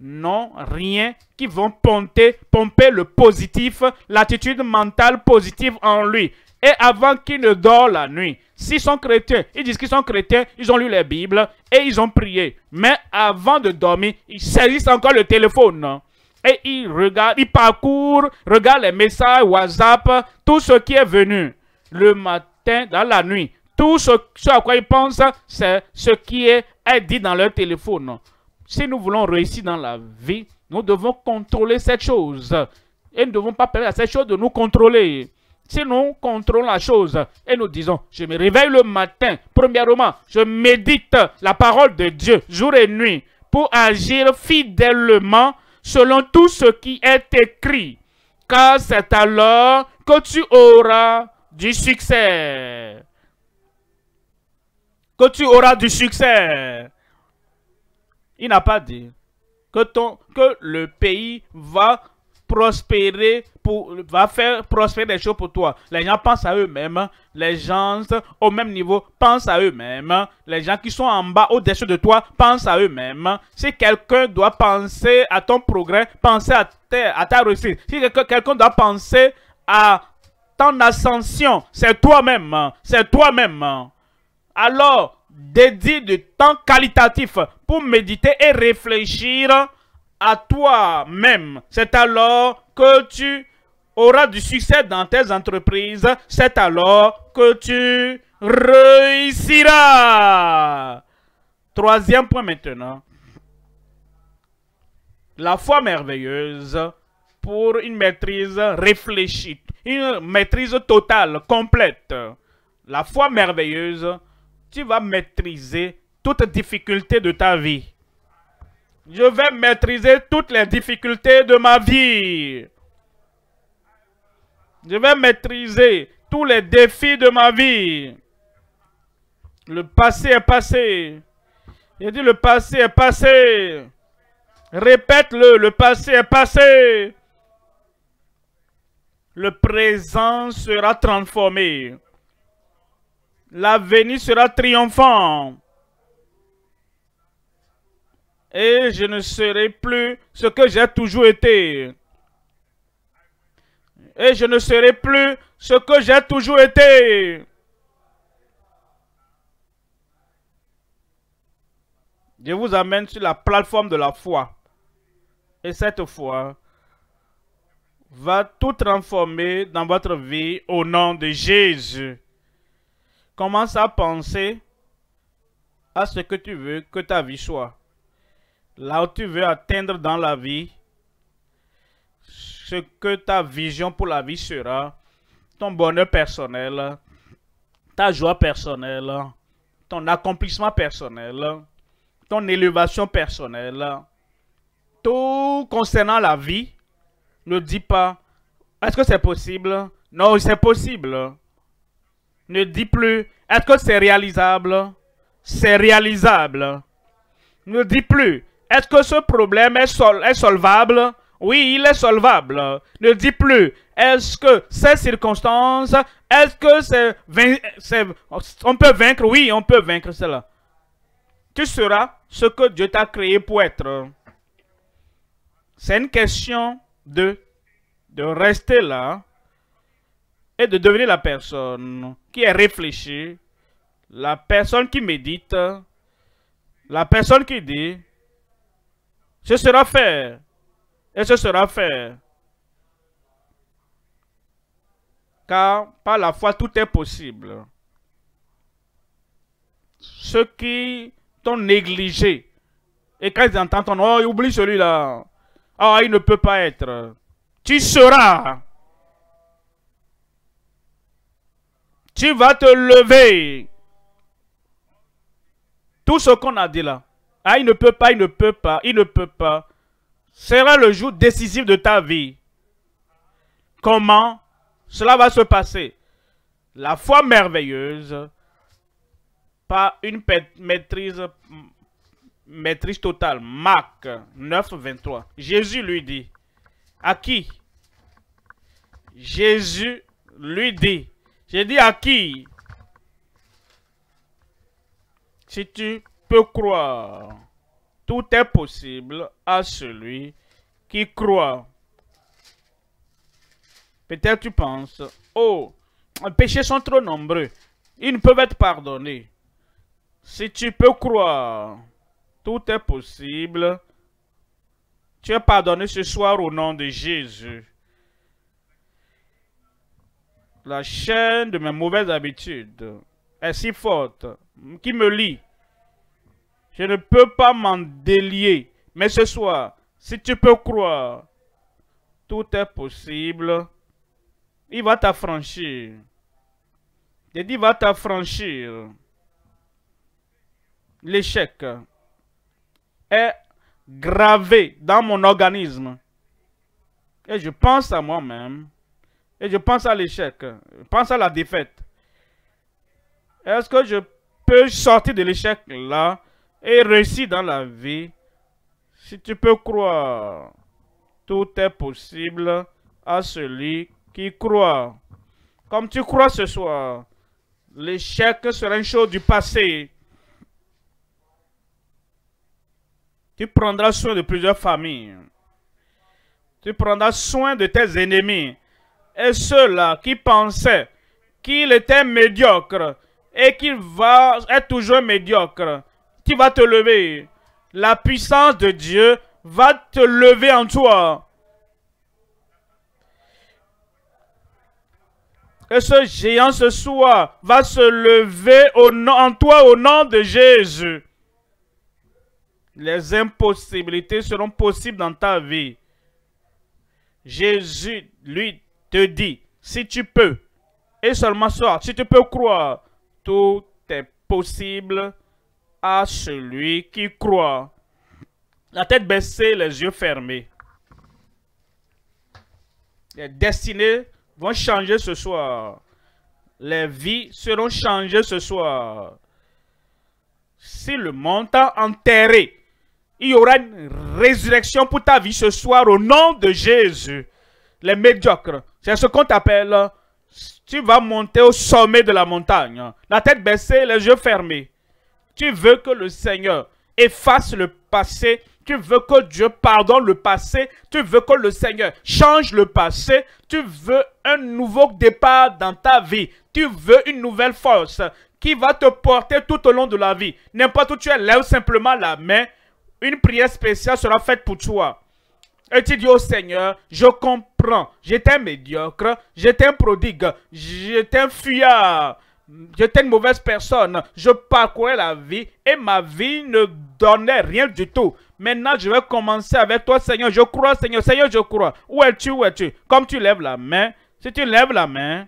S1: n'ont rien qui vont pomper, le positif, l'attitude mentale positive en lui. Et avant qu'il ne dort la nuit, s'ils sont chrétiens, ils disent qu'ils sont chrétiens, ils ont lu la Bible et ils ont prié. Mais avant de dormir, ils saisissent encore le téléphone et ils regarde, il regarde les messages WhatsApp, tout ce qui est venu le matin, dans la nuit. Tout ce, à quoi ils pensent, c'est ce qui est, est dit dans leur téléphone. Si nous voulons réussir dans la vie, nous devons contrôler cette chose. Et nous ne devons pas permettre à cette chose de nous contrôler. Si nous contrôlons la chose et nous disons, je me réveille le matin, premièrement, je médite la parole de Dieu jour et nuit pour agir fidèlement selon tout ce qui est écrit, car c'est alors que tu auras du succès. Que tu auras du succès. Il n'a pas dit que, ton, que le pays va prospérer pour va faire prospérer des choses pour toi. Les gens pensent à eux-mêmes, hein. les gens au même niveau pensent à eux-mêmes, hein. les gens qui sont en bas au-dessus de toi pensent à eux-mêmes. Hein. Si quelqu'un doit penser à ton progrès, penser à ta, à ta réussite. Si quelqu'un doit penser à ton ascension, c'est toi-même, c'est toi-même. Alors, dédie du temps qualitatif pour méditer et réfléchir à toi-même. C'est alors que tu auras du succès dans tes entreprises. C'est alors que tu réussiras. Troisième point maintenant. La foi merveilleuse pour une maîtrise réfléchie, une maîtrise totale, complète. La foi merveilleuse, tu vas maîtriser toute difficulté de ta vie. Je vais maîtriser toutes les difficultés de ma vie. Je vais maîtriser tous les défis de ma vie. Le passé est passé. Il dit le passé est passé. Répète-le, le passé est passé. Le présent sera transformé. L'avenir sera triomphant et je ne serai plus ce que j'ai toujours été. Et je ne serai plus ce que j'ai toujours été. Je vous amène sur la plateforme de la foi. Et cette foi va tout transformer dans votre vie au nom de Jésus. Commence à penser à ce que tu veux que ta vie soit là où tu veux atteindre dans la vie, ce que ta vision pour la vie sera, ton bonheur personnel, ta joie personnelle, ton accomplissement personnel, ton élévation personnelle, tout concernant la vie, ne dis pas, est-ce que c'est possible Non, c'est possible. Ne dis plus, est-ce que c'est réalisable C'est réalisable. Ne dis plus, est-ce que ce problème est, solvable Oui, il est solvable. Ne dis plus, est-ce que ces circonstances, est-ce que c'est... on peut vaincre Oui, on peut vaincre cela. Tu seras ce que Dieu t'a créé pour être. C'est une question de, de rester là et de devenir la personne qui est réfléchie, la personne qui médite, la personne qui dit ce sera fait. Et ce sera fait. Car par la foi, tout est possible. Ceux qui t'ont négligé, et quand ils entendent ton oh, oublie celui-là. Ah, oh, il ne peut pas être. Tu seras. Tu vas te lever. Tout ce qu'on a dit là, ah, il ne peut pas, il ne peut pas, il ne peut pas. Sera le jour décisif de ta vie. Comment cela va se passer La foi merveilleuse, pas une maîtrise, maîtrise totale. Marc 9, 23. Jésus lui dit, à qui Jésus lui dit, j'ai dit à qui Si tu croire. Tout est possible à celui qui croit. Peut-être tu penses, oh, les péchés sont trop nombreux. Ils ne peuvent être pardonnés. Si tu peux croire, tout est possible. Tu es pardonné ce soir au nom de Jésus. La chaîne de mes mauvaises habitudes est si forte qui me lie je ne peux pas m'en délier. Mais ce soir, si tu peux croire, tout est possible. Il va t'affranchir. Je va t'affranchir. L'échec est gravé dans mon organisme. Et je pense à moi-même. Et je pense à l'échec. Je pense à la défaite. Est-ce que je peux sortir de l'échec là et réussis dans la vie, si tu peux croire, tout est possible à celui qui croit. Comme tu crois ce soir, l'échec sera une chose du passé. Tu prendras soin de plusieurs familles. Tu prendras soin de tes ennemis. Et ceux-là qui pensaient qu'il était médiocre et qu'il va être toujours médiocre, qui va te lever. La puissance de Dieu va te lever en toi. Que ce géant ce soir va se lever en toi au nom de Jésus. Les impossibilités seront possibles dans ta vie. Jésus, lui, te dit, si tu peux, et seulement soir, si tu peux croire, tout est possible à celui qui croit. La tête baissée, les yeux fermés. Les destinées vont changer ce soir. Les vies seront changées ce soir. Si le montant enterré, il y aura une résurrection pour ta vie ce soir au nom de Jésus. Les médiocres, c'est ce qu'on t'appelle. Tu vas monter au sommet de la montagne. La tête baissée, les yeux fermés. Tu veux que le Seigneur efface le passé. Tu veux que Dieu pardonne le passé. Tu veux que le Seigneur change le passé. Tu veux un nouveau départ dans ta vie. Tu veux une nouvelle force qui va te porter tout au long de la vie. N'importe où tu es, lève simplement la main. Une prière spéciale sera faite pour toi. Et tu dis au oh Seigneur, je comprends, j'étais médiocre, j'étais un prodigue, j'étais un fuyard, J'étais une mauvaise personne. Je parcourais la vie et ma vie ne donnait rien du tout. Maintenant, je vais commencer avec toi, Seigneur. Je crois, Seigneur. Seigneur, je crois. Où es-tu? Où es-tu? Comme tu lèves la main, si tu lèves la main,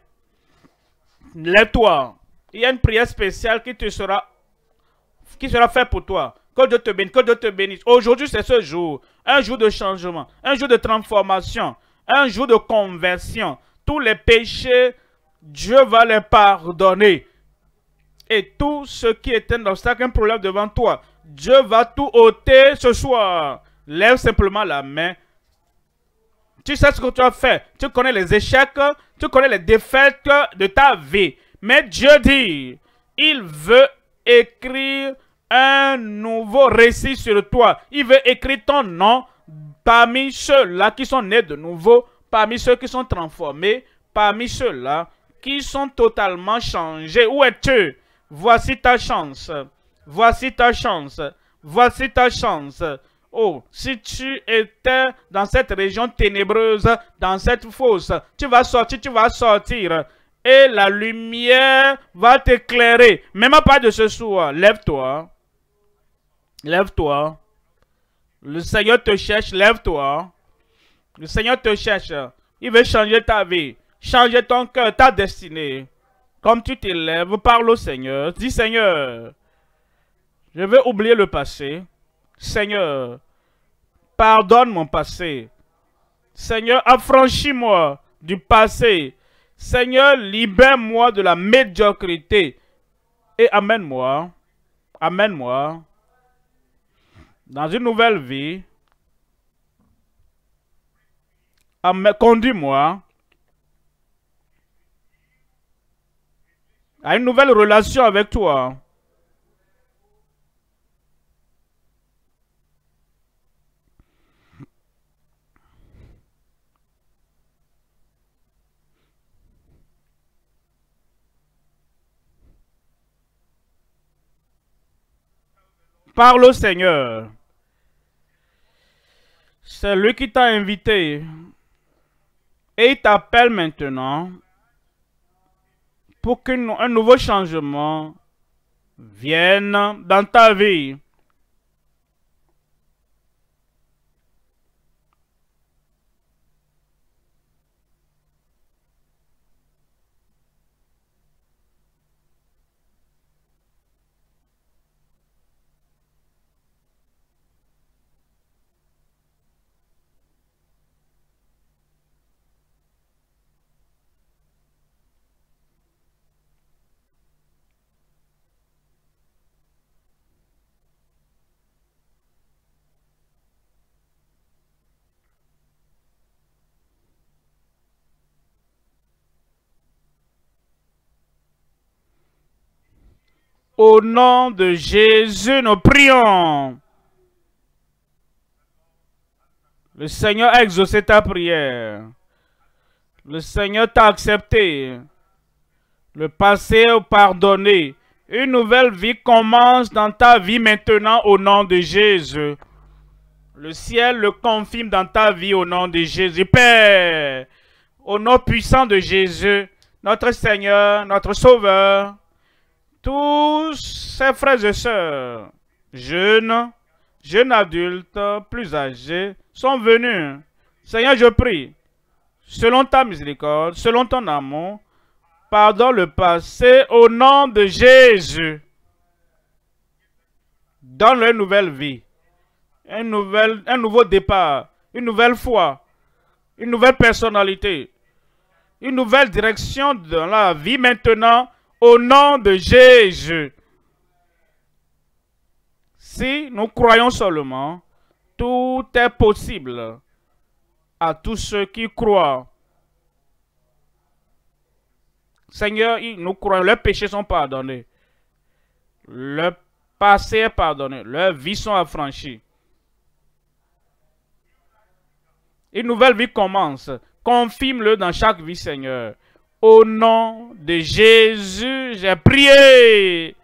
S1: lève-toi. Il y a une prière spéciale qui te sera, qui sera faite pour toi. Que Dieu te bénisse, que Dieu te bénisse. Aujourd'hui, c'est ce jour. Un jour de changement, un jour de transformation, un jour de conversion. Tous les péchés Dieu va les pardonner. Et tout ce qui est dans obstacle, un problème devant toi, Dieu va tout ôter ce soir. Lève simplement la main. Tu sais ce que tu as fait. Tu connais les échecs, tu connais les défaites de ta vie. Mais Dieu dit, il veut écrire un nouveau récit sur toi. Il veut écrire ton nom parmi ceux-là qui sont nés de nouveau, parmi ceux qui sont transformés, parmi ceux-là qui sont totalement changés. Où es-tu Voici ta chance. Voici ta chance. Voici ta chance. Oh, si tu étais dans cette région ténébreuse, dans cette fosse, tu vas sortir, tu vas sortir. Et la lumière va t'éclairer. Même pas de ce soir. Lève-toi. Lève-toi. Le Seigneur te cherche. Lève-toi. Le Seigneur te cherche. Il veut changer ta vie. Change cœur, ta destinée. Comme tu t'élèves, parle au Seigneur. Dis Seigneur, je vais oublier le passé. Seigneur, pardonne mon passé. Seigneur, affranchis-moi du passé. Seigneur, libère-moi de la médiocrité et amène-moi, amène-moi dans une nouvelle vie. Conduis-moi a une nouvelle relation avec toi. Parle au Seigneur. C'est lui qui t'a invité. Et il t'appelle maintenant pour qu'un nouveau changement vienne dans ta vie. Au nom de Jésus, nous prions. Le Seigneur a exaucé ta prière. Le Seigneur t'a accepté. Le passé pardonné. Une nouvelle vie commence dans ta vie maintenant au nom de Jésus. Le ciel le confirme dans ta vie au nom de Jésus. Père, au nom puissant de Jésus, notre Seigneur, notre Sauveur, tous ces frères et sœurs, jeunes, jeunes adultes, plus âgés, sont venus. Seigneur, je prie, selon ta miséricorde, selon ton amour, pardonne le passé au nom de Jésus. donne une nouvelle vie, un, nouvel, un nouveau départ, une nouvelle foi, une nouvelle personnalité, une nouvelle direction dans la vie maintenant au nom de Jésus. Si nous croyons seulement, tout est possible à tous ceux qui croient. Seigneur, nous croyons, leurs péchés sont pardonnés. Leur passé est pardonné. Leurs vies sont affranchies. Une nouvelle vie commence. Confirme-le dans chaque vie, Seigneur. Au nom de Jésus, j'ai prié.